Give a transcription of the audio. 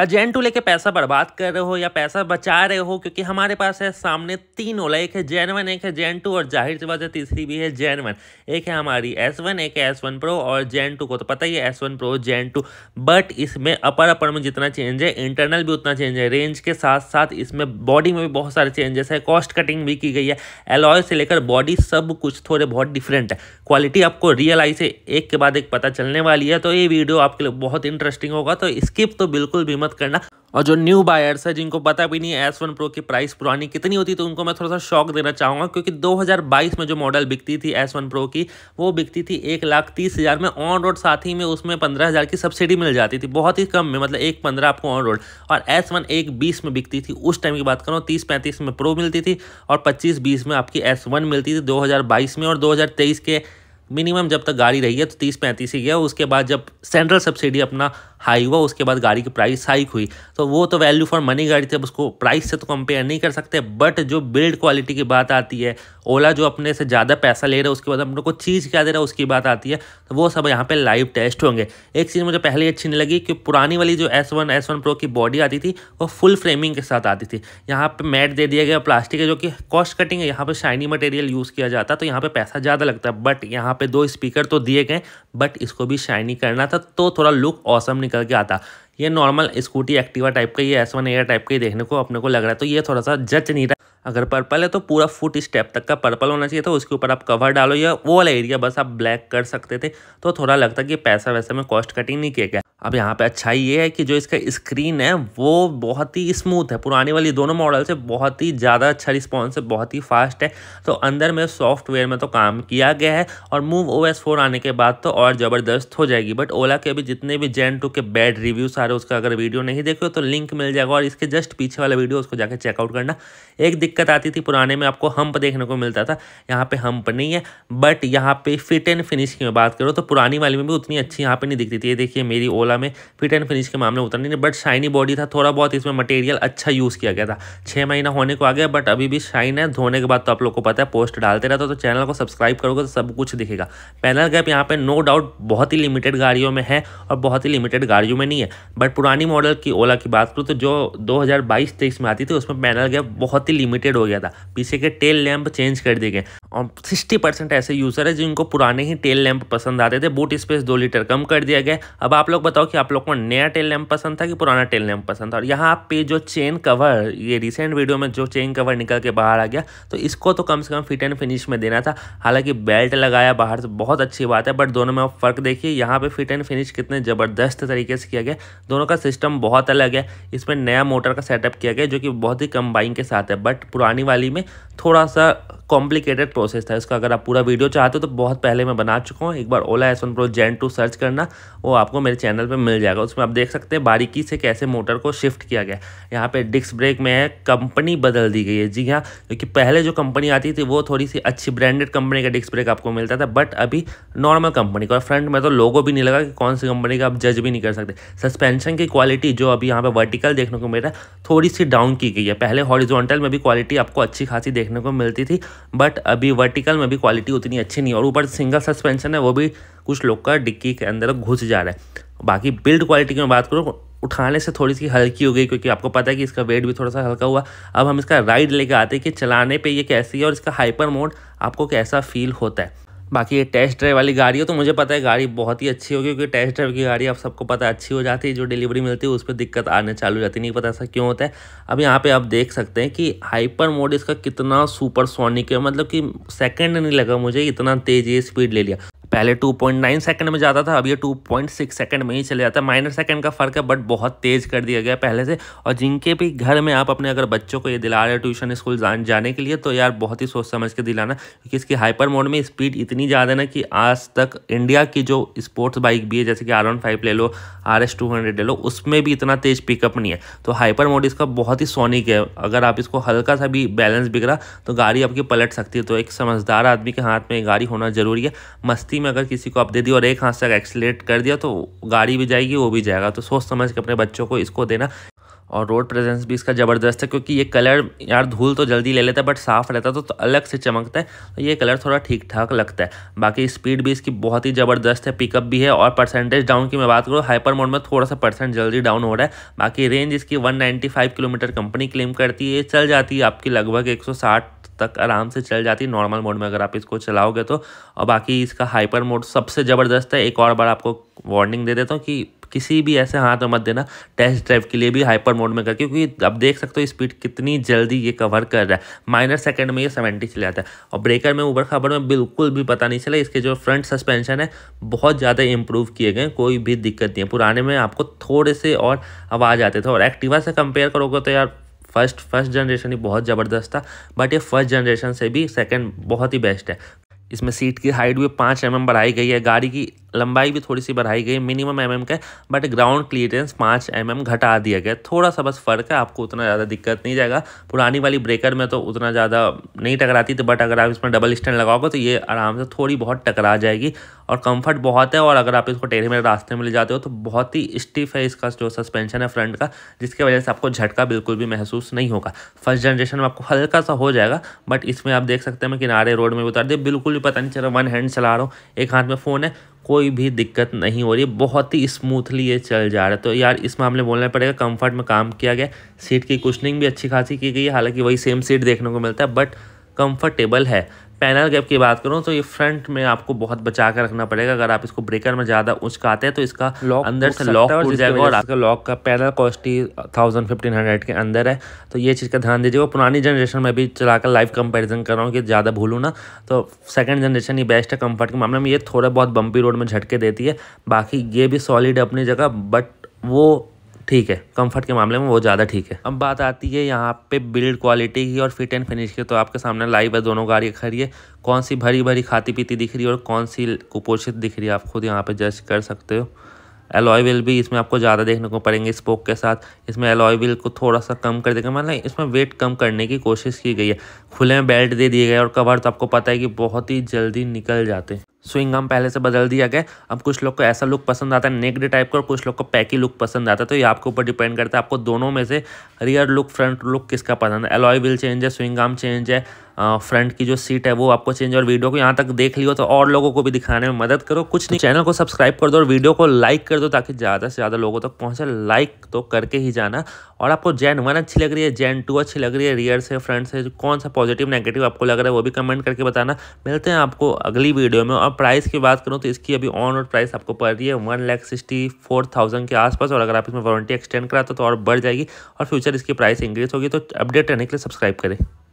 क्या जेन टू लेके पैसा बर्बाद कर रहे हो या पैसा बचा रहे हो क्योंकि हमारे पास है सामने तीन ओला एक है जेन वन एक है जेन टू और जाहिर सी बात है तीसरी भी है जेन वन एक है हमारी एस वन एक है एस वन प्रो और जेन टू को तो पता ही है S one Pro Gen two but इसमें अपर अपर में जितना चेंज है इंटरनल भी उतना चेंज है रेंज के साथ साथ इसमें बॉडी में भी बहुत सारे चेंजेस है कॉस्ट कटिंग भी की गई है एलॉय से लेकर बॉडी सब कुछ थोड़े बहुत डिफरेंट है क्वालिटी आपको रियल आई से एक के बाद एक पता चलने वाली है तो ये वीडियो आपके लिए बहुत इंटरेस्टिंग होगा तो स्किप तो बिल्कुल भी मत मत करना और जो न्यू बायर्स है जिनको पता भी नहीं है एस वन प्रो की प्राइस पुरानी कितनी होती तो उनको मैं थोड़ा सा शौक देना चाहूँगा क्योंकि 2022 में जो मॉडल बिकती थी एस वन प्रो की वो बिकती थी एक लाख तीस हज़ार में ऑन रोड साथ ही में उसमें पंद्रह हज़ार की सब्सिडी मिल जाती थी बहुत ही कम में मतलब एक पंद्रह आपको ऑन रोड और एस वन एक बीस में बिकती थी उस टाइम की बात करो तीस पैंतीस में प्रो मिलती थी और पच्चीस बीस में आपकी एस वन मिलती थी दो में और दो के मिनिमम जब तक गाड़ी रही है तो तीस पैंतीस ही गया उसके बाद जब सेंट्रल सब्सिडी अपना हाई हुआ उसके बाद गाड़ी की प्राइस हाइक हुई तो वो तो वैल्यू फॉर मनी गाड़ी थी अब उसको प्राइस से तो कंपेयर नहीं कर सकते बट जो बिल्ड क्वालिटी की बात आती है ओला जो अपने से ज़्यादा पैसा ले रहा है उसके बाद हम लोग को चीज़ क्या दे रहा है उसकी बात आती है तो वो सब यहाँ पर लाइव टेस्ट होंगे एक चीज़ मुझे पहले अच्छी नहीं लगी कि पुरानी वाली जो S one S one Pro की बॉडी आती थी वो फुल फ्रेमिंग के साथ आती थी यहाँ पर मैट दे दिया गया प्लास्टिक है जो कि कॉस्ट कटिंग है यहाँ पर शाइनी मटेरियल यूज़ किया जाता तो यहाँ पर पैसा ज़्यादा लगता है बट यहाँ पे दो स्पीकर तो दिए गए बट इसको भी शाइनी करना था तो थोड़ा लुक औसम निकल के आता ये नॉर्मल स्कूटी एक्टिवा टाइप का ये एस वन एयर टाइप का ही देखने को अपने को लग रहा है तो ये थोड़ा सा जच नहीं रहा अगर पर्पल है तो पूरा फुट स्टेप तक का पर्पल होना चाहिए था उसके ऊपर आप कवर डालो या वो वाला एरिया बस आप ब्लैक कर सकते थे तो थोड़ा लगता कि पैसा वैसा में कॉस्ट कटिंग नहीं किया गया अब यहाँ पे अच्छा ये है कि जो इसका स्क्रीन है वो बहुत ही स्मूथ है पुराने वाली दोनों मॉडल से बहुत ही ज़्यादा अच्छा रिस्पॉन्स है बहुत ही फास्ट है तो अंदर में सॉफ्टवेयर में तो काम किया गया है और मूव ओ एस फोर आने के बाद तो और ज़बरदस्त हो जाएगी बट ओला के अभी जितने भी जेन टू के बैड रिव्यू सारे उसका अगर वीडियो नहीं देखो तो लिंक मिल जाएगा और इसके जस्ट पीछे वाला वीडियो उसको जाकर चेकआउट करना एक दिक्कत आती थी पुराने में आपको हम्प देखने को मिलता था यहाँ पर हम्प नहीं है बट यहाँ पर फिट एंड फिनिश की बात करूँ तो पुरानी वाली में भी उतनी अच्छी यहाँ पर नहीं दिखती थी ये देखिए मेरी ओला वाला में फिट एंड फिनिश के मामले उतर नहीं बट शाइनी बॉडी था थोड़ा बहुत इसमें मटेरियल अच्छा यूज़ किया गया था छः महीना होने को आ गया बट अभी भी शाइन है धोने के बाद तो आप लोग को पता है पोस्ट डालते रहते तो चैनल को सब्सक्राइब करोगे तो सब कुछ दिखेगा पैनल गैप यहाँ पर नो डाउट बहुत ही लिमिटेड गाड़ियों में है और बहुत ही लिमिटेड गाड़ियों में नहीं है बट पुरानी मॉडल की ओला की बात करूँ तो जो दो हज़ार में आती थी उसमें पैनल गैप बहुत ही लिमिटेड हो गया था पीछे के टेल लैंप चेंज कर दिए गए और सिक्सटी परसेंट ऐसे यूज़र है जिनको पुराने ही टेल लैंप पसंद आते थे बूट स्पेस दो लीटर कम कर दिया गया अब आप लोग बताओ बताओ कि आप लोग को नया टेल लैम्प पसंद था कि पुराना टेल लैम्प पसंद था और यहाँ पे जो चेन कवर ये रिसेंट वीडियो में जो चेन कवर निकल के बाहर आ गया तो इसको तो कम से कम फिट एंड फिनिश में देना था हालांकि बेल्ट लगाया बाहर से बहुत अच्छी बात है बट दोनों में आप फर्क देखिए यहाँ पर फिट एंड फिनिश कितने ज़बरदस्त तरीके से किया गया दोनों का सिस्टम बहुत अलग है इसमें नया मोटर का सेटअप किया गया जो कि बहुत ही कम बाइंग के साथ है बट पुरानी वाली में थोड़ा सा कॉम्प्लिकेटेड प्रोसेस था इसका अगर आप पूरा वीडियो चाहते हो तो बहुत पहले मैं बना चुका हूँ एक बार Ola S one Pro Gen two search करना वो आपको मेरे चैनल पे मिल जाएगा उसमें आप देख सकते हैं बारीकी से कैसे मोटर को शिफ्ट किया गया यहाँ पे डिस्क ब्रेक में है कंपनी बदल दी गई है जी हाँ क्योंकि पहले जो कंपनी आती थी वो थोड़ी सी अच्छी ब्रांडेड कंपनी का डिस्क ब्रेक आपको मिलता था बट अभी नॉर्मल कंपनी का और फ्रंट में तो लोगो भी नहीं लगा कि कौन सी कंपनी का आप जज भी नहीं कर सकते सस्पेंशन की क्वालिटी जो अभी यहाँ पर वर्टिकल देखने को मिल रहा है थोड़ी सी डाउन की गई है पहले हॉरिजॉन्टल में भी क्वालिटी आपको अच्छी खासी देखने को मिलती थी बट अभी वर्टिकल में भी क्वालिटी उतनी अच्छी नहीं और ऊपर सिंगल सस्पेंशन है वो भी कुछ लोग का डिक्की के अंदर घुस जा रहा है बाकी बिल्ड क्वालिटी की मैं बात करूँ उठाने से थोड़ी सी हल्की हो गई क्योंकि आपको पता है कि इसका वेट भी थोड़ा सा हल्का हुआ अब हम इसका राइड लेके आते हैं कि चलाने पे ये कैसी है और इसका हाइपर मोड आपको कैसा फील होता है बाकी ये टेस्ट ड्राइव वाली गाड़ी हो तो मुझे पता है गाड़ी बहुत ही अच्छी होगी क्योंकि टेस्ट ड्राइव की गाड़ी आप सबको पता है अच्छी हो जाती है जो डिलीवरी मिलती है उस पर दिक्कत आने चालू जाती नहीं पता ऐसा क्यों होता है अब यहाँ पे आप देख सकते हैं कि हाइपर मोड इसका कितना सुपर सोनिक है मतलब कि सेकेंड नहीं लगा मुझे इतना तेज ये स्पीड ले लिया पहले 2.9 सेकंड में जाता था अब ये 2.6 सेकंड में ही चले जाता है माइनर सेकंड का फ़र्क है बट बहुत तेज़ कर दिया गया पहले से और जिनके भी घर में आप अपने अगर बच्चों को ये दिला रहे हो ट्यूशन स्कूल जाने के लिए तो यार बहुत ही सोच समझ के दिलाना क्योंकि इसकी हाइपर मोड में स्पीड इतनी ज़्यादा ना कि आज तक इंडिया की जो स्पोर्ट्स बाइक भी है जैसे कि आर वन फाइव ले लो आर एस टू हंड्रेड ले लो उसमें भी इतना तेज़ पिकअप नहीं है तो हाइपर मोड इसका बहुत ही सोनिक है अगर आप इसको हल्का सा भी बैलेंस बिगड़ा तो गाड़ी आपकी पलट सकती है तो एक समझदार आदमी के हाथ में गाड़ी होना ज़रूरी है मस्ती गलती में अगर किसी को आप दे दिए और एक हाथ से अगर एक्सीट कर दिया तो गाड़ी भी जाएगी वो भी जाएगा तो सोच समझ के अपने बच्चों को इसको देना और रोड प्रेजेंस भी इसका ज़बरदस्त है क्योंकि ये कलर यार धूल तो जल्दी ले लेता है बट साफ़ रहता तो, तो अलग से चमकता है तो ये कलर थोड़ा ठीक ठाक लगता है बाकी स्पीड भी इसकी बहुत ही ज़बरदस्त है पिकअप भी है और परसेंटेज डाउन की मैं बात करूँ हाइपर मोड में थोड़ा सा परसेंट जल्दी डाउन हो रहा है बाकी रेंज इसकी वन किलोमीटर कंपनी क्लेम करती है चल जाती है आपकी लगभग एक तक आराम से चल जाती है नॉर्मल मोड में अगर आप इसको चलाओगे तो और बाकी इसका हाइपर मोड सबसे ज़बरदस्त है एक और बार आपको वार्निंग दे देता हूँ कि किसी भी ऐसे हाथ में मत देना टेस्ट ड्राइव के लिए भी हाइपर मोड में कर क्योंकि आप देख सकते हो स्पीड कितनी जल्दी ये कवर कर रहा है माइनर सेकंड में ये सेवेंटी चले जाता है और ब्रेकर में ऊबर खबर में बिल्कुल भी पता नहीं चला इसके जो फ्रंट सस्पेंशन है बहुत ज़्यादा इंप्रूव किए गए कोई भी दिक्कत नहीं है पुराने में आपको थोड़े से और आवाज़ आते थे और एक्टिवा से कंपेयर करोगे तो यार फर्स्ट फर्स्ट जनरेशन ही बहुत ज़बरदस्त था बट ये फर्स्ट जनरेशन से भी सेकेंड बहुत ही बेस्ट है इसमें सीट की हाइट भी पाँच एम mm बढ़ाई गई है गाड़ी की लंबाई भी थोड़ी सी बढ़ाई गई मिनिमम एम एम का बट ग्राउंड क्लियरेंस पाँच एम mm एम घटा दिया गया थोड़ा सा बस फ़र्क है आपको उतना ज़्यादा दिक्कत नहीं जाएगा पुरानी वाली ब्रेकर में तो उतना ज़्यादा नहीं टकराती थी बट अगर आप इसमें डबल स्टैंड लगाओगे तो ये आराम से थोड़ी बहुत टकरा जाएगी और कंफर्ट बहुत है और अगर आप इसको टेढ़े मेरे रास्ते में ले जाते हो तो बहुत ही स्टिफ है इसका जो सस्पेंशन है फ्रंट का जिसकी वजह से आपको झटका बिल्कुल भी महसूस नहीं होगा फर्स्ट जनरेशन में आपको हल्का सा हो जाएगा बट इसमें आप देख सकते हैं मैं किनारे रोड में उतार दिया बिल्कुल भी पता नहीं चल रहा वन हैंड चला रहा हूँ एक हाथ में फ़ोन है कोई भी दिक्कत नहीं हो रही बहुत ही स्मूथली ये चल जा रहा है तो यार इस मामले बोलना पड़ेगा कंफर्ट में काम किया गया सीट की कुशनिंग भी अच्छी खासी की गई है हालांकि वही सेम सीट देखने को मिलता है बट कंफर्टेबल है पैनल गैप की बात करूँ तो ये फ्रंट में आपको बहुत बचा कर रखना पड़ेगा अगर आप इसको ब्रेकर में ज़्यादा उचकाते हैं तो इसका लॉक अंदर से लॉक हो जाएगा और आपका लॉक का पैनल कॉस्ट ही थाउजेंड फिफ्टीन हंड्रेड के अंदर है तो ये चीज़ का ध्यान दीजिएगा पुरानी जनरेशन में भी चलाकर लाइव कंपेरिजन कर रहा हूँ कि ज़्यादा भूलूँ ना तो सेकेंड जनरेशन ही बेस्ट है कम्फर्ट के मामले में ये थोड़ा बहुत बम्पी रोड में झटके देती है बाकी ये भी सॉलिड है अपनी जगह बट वो ठीक है कंफर्ट के मामले में वो ज़्यादा ठीक है अब बात आती है यहाँ पे बिल्ड क्वालिटी की और फिट एंड फिनिश की तो आपके सामने लाइव है दोनों गाड़ी खड़ी है कौन सी भरी भरी खाती पीती दिख रही है और कौन सी कुपोषित दिख रही है आप खुद यहाँ पर जज कर सकते हो एलॉय व्हील भी इसमें आपको ज़्यादा देखने को पड़ेंगे स्पोक के साथ इसमें एलॉय व्हील को थोड़ा सा कम कर देगा मतलब इसमें वेट कम करने की कोशिश की गई है खुले में बेल्ट दे दिए गए और कवर तो आपको पता है कि बहुत ही जल्दी निकल जाते हैं स्विंग हम पहले से बदल दिया गया अब कुछ लोग को ऐसा लुक पसंद आता है नेकड टाइप का और कुछ लोग को पैकी लुक पसंद आता है तो ये आपके ऊपर डिपेंड करता है आपको दोनों में से रियर लुक फ्रंट लुक किसका पसंद है एलॉय व्हील चेंज है स्विंग आर्म चेंज है फ्रंट की जो सीट है वो आपको चेंज और वीडियो को यहाँ तक देख लियो तो और लोगों को भी दिखाने में मदद करो कुछ नहीं चैनल को सब्सक्राइब कर दो और वीडियो को लाइक कर दो ताकि ज़्यादा से ज़्यादा लोगों तक पहुँचे लाइक तो करके ही जाना और आपको जैन वन अच्छी लग रही है जैन टू अच्छी लग रही है रियर से फ्रंट से कौन सा पॉजिटिव नेगेटिव आपको लग रहा है वो भी कमेंट करके बताना मिलते हैं आपको अगली वीडियो में और प्राइस की बात करूँ तो इसकी अभी ऑन रोड प्राइस आपको पड़ रही है one lakh sixty four thousand के आसपास और अगर आप इसमें वारंटी एक्सटेंड कराते तो और बढ़ जाएगी और फ्यूचर इसकी प्राइस इंक्रीज होगी तो अपडेट रहने के लिए सब्सक्राइब करें